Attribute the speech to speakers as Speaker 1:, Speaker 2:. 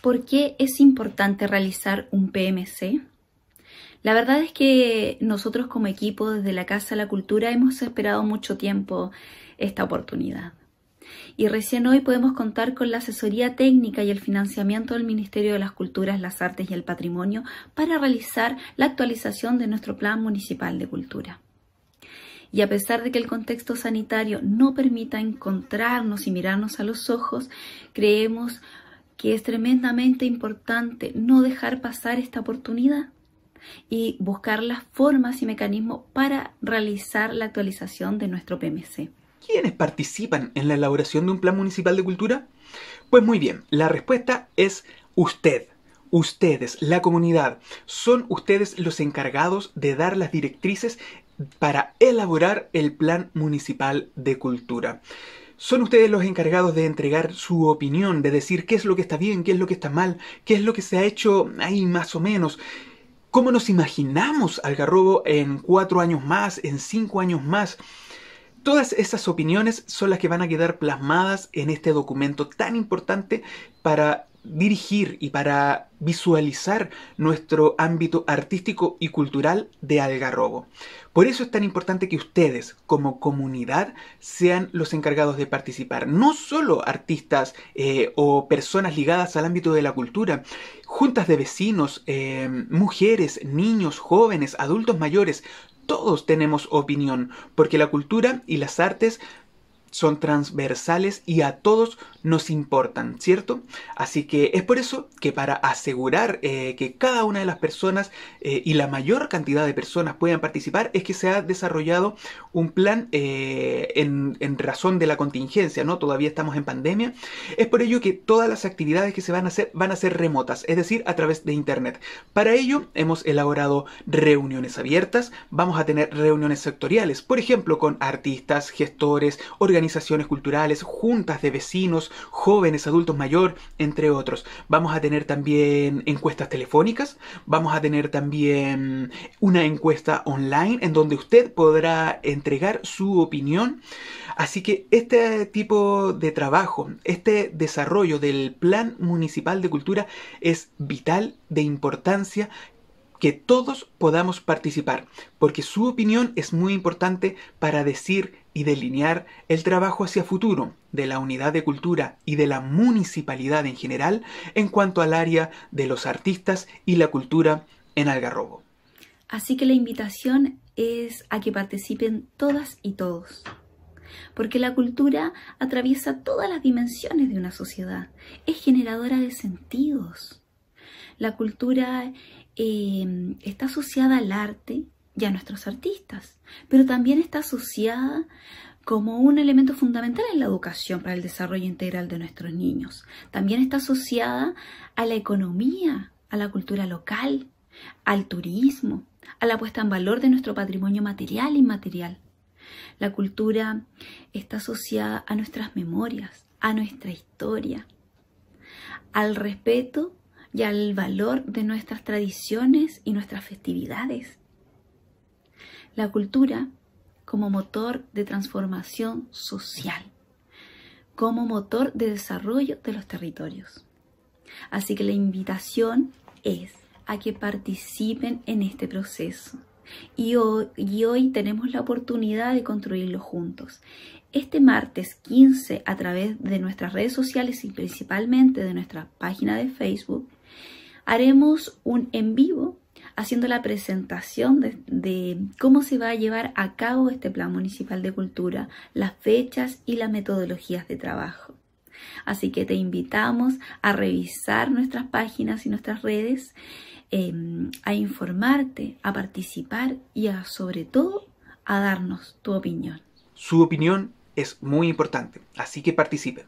Speaker 1: ¿Por qué es importante realizar un PMC? La verdad es que nosotros como equipo desde la Casa de la Cultura hemos esperado mucho tiempo esta oportunidad. Y recién hoy podemos contar con la asesoría técnica y el financiamiento del Ministerio de las Culturas, las Artes y el Patrimonio para realizar la actualización de nuestro Plan Municipal de Cultura. Y a pesar de que el contexto sanitario no permita encontrarnos y mirarnos a los ojos, creemos que es tremendamente importante no dejar pasar esta oportunidad y buscar las formas y mecanismos para realizar la actualización de nuestro PMC.
Speaker 2: ¿Quiénes participan en la elaboración de un plan municipal de cultura? Pues muy bien, la respuesta es usted. Ustedes, la comunidad, son ustedes los encargados de dar las directrices para elaborar el Plan Municipal de Cultura. Son ustedes los encargados de entregar su opinión, de decir qué es lo que está bien, qué es lo que está mal, qué es lo que se ha hecho ahí más o menos. ¿Cómo nos imaginamos Algarrobo en cuatro años más, en cinco años más? Todas esas opiniones son las que van a quedar plasmadas en este documento tan importante para dirigir y para visualizar nuestro ámbito artístico y cultural de Algarrobo. Por eso es tan importante que ustedes, como comunidad, sean los encargados de participar. No solo artistas eh, o personas ligadas al ámbito de la cultura, juntas de vecinos, eh, mujeres, niños, jóvenes, adultos mayores, todos tenemos opinión, porque la cultura y las artes son transversales y a todos nos importan, ¿cierto? Así que es por eso que para asegurar eh, que cada una de las personas eh, y la mayor cantidad de personas puedan participar es que se ha desarrollado un plan eh, en, en, razón de la contingencia, ¿no? Todavía estamos en pandemia. Es por ello que todas las actividades que se van a hacer van a ser remotas, es decir, a través de Internet. Para ello hemos elaborado reuniones abiertas, vamos a tener reuniones sectoriales, por ejemplo, con artistas, gestores, organizaciones, organizaciones culturales, juntas de vecinos, jóvenes, adultos mayor, entre otros. Vamos a tener también encuestas telefónicas, vamos a tener también una encuesta online en donde usted podrá entregar su opinión. Así que este tipo de trabajo, este desarrollo del Plan Municipal de Cultura es vital, de importancia, que todos podamos participar, porque su opinión es muy importante para decir y delinear el trabajo hacia futuro de la unidad de cultura y de la municipalidad en general en cuanto al área de los artistas y la cultura en Algarrobo.
Speaker 1: Así que la invitación es a que participen todas y todos, porque la cultura atraviesa todas las dimensiones de una sociedad, es generadora de sentidos. La cultura Em, está asociada al arte y a nuestros artistas, pero también está asociada como un elemento fundamental en la educación para el desarrollo integral de nuestros niños. También está asociada a la economía, a la cultura local, al turismo, a la puesta en valor de nuestro patrimonio material e inmaterial. La cultura está asociada a nuestras memorias, a nuestra historia, al respeto y al valor de nuestras tradiciones y nuestras festividades. La cultura como motor de transformación social, como motor de desarrollo de los territorios. Así que la invitación es a que participen en este proceso y hoy, tenemos la oportunidad de construirlo juntos. Este martes 15, a través de nuestras redes sociales y principalmente de nuestra página de Facebook, haremos un en vivo haciendo la presentación de, cómo se va a llevar a cabo este Plan Municipal de Cultura, las fechas y las metodologías de trabajo. Así que te invitamos a revisar nuestras páginas y nuestras redes, em, a informarte, a participar y a, sobre todo a darnos tu opinión.
Speaker 2: Su opinión es muy importante, así que participe.